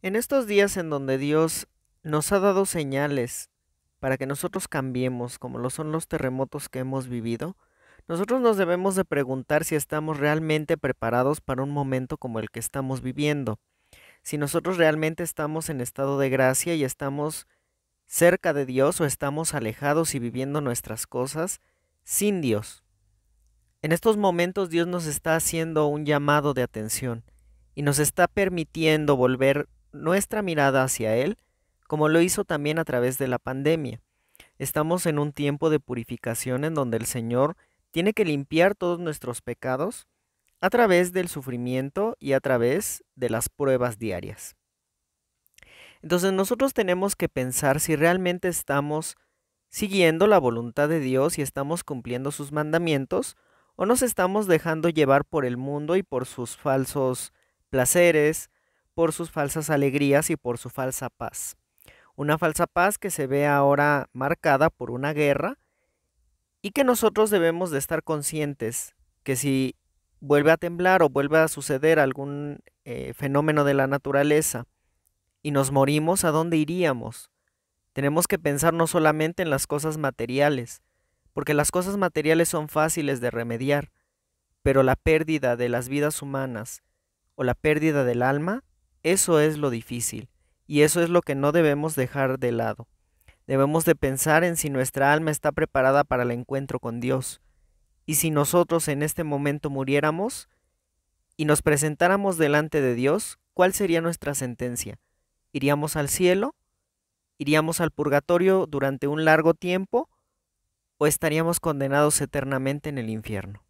En estos días en donde Dios nos ha dado señales para que nosotros cambiemos, como lo son los terremotos que hemos vivido, nosotros nos debemos de preguntar si estamos realmente preparados para un momento como el que estamos viviendo, si nosotros realmente estamos en estado de gracia y estamos cerca de Dios o estamos alejados y viviendo nuestras cosas sin Dios. En estos momentos Dios nos está haciendo un llamado de atención y nos está permitiendo volver nuestra mirada hacia Él, como lo hizo también a través de la pandemia. Estamos en un tiempo de purificación en donde el Señor tiene que limpiar todos nuestros pecados a través del sufrimiento y a través de las pruebas diarias. Entonces nosotros tenemos que pensar si realmente estamos siguiendo la voluntad de Dios y estamos cumpliendo sus mandamientos o nos estamos dejando llevar por el mundo y por sus falsos placeres, por sus falsas alegrías y por su falsa paz. Una falsa paz que se ve ahora marcada por una guerra y que nosotros debemos de estar conscientes que si vuelve a temblar o vuelve a suceder algún eh, fenómeno de la naturaleza y nos morimos, ¿a dónde iríamos? Tenemos que pensar no solamente en las cosas materiales, porque las cosas materiales son fáciles de remediar, pero la pérdida de las vidas humanas o la pérdida del alma eso es lo difícil y eso es lo que no debemos dejar de lado. Debemos de pensar en si nuestra alma está preparada para el encuentro con Dios. Y si nosotros en este momento muriéramos y nos presentáramos delante de Dios, ¿cuál sería nuestra sentencia? ¿Iríamos al cielo? ¿Iríamos al purgatorio durante un largo tiempo? ¿O estaríamos condenados eternamente en el infierno?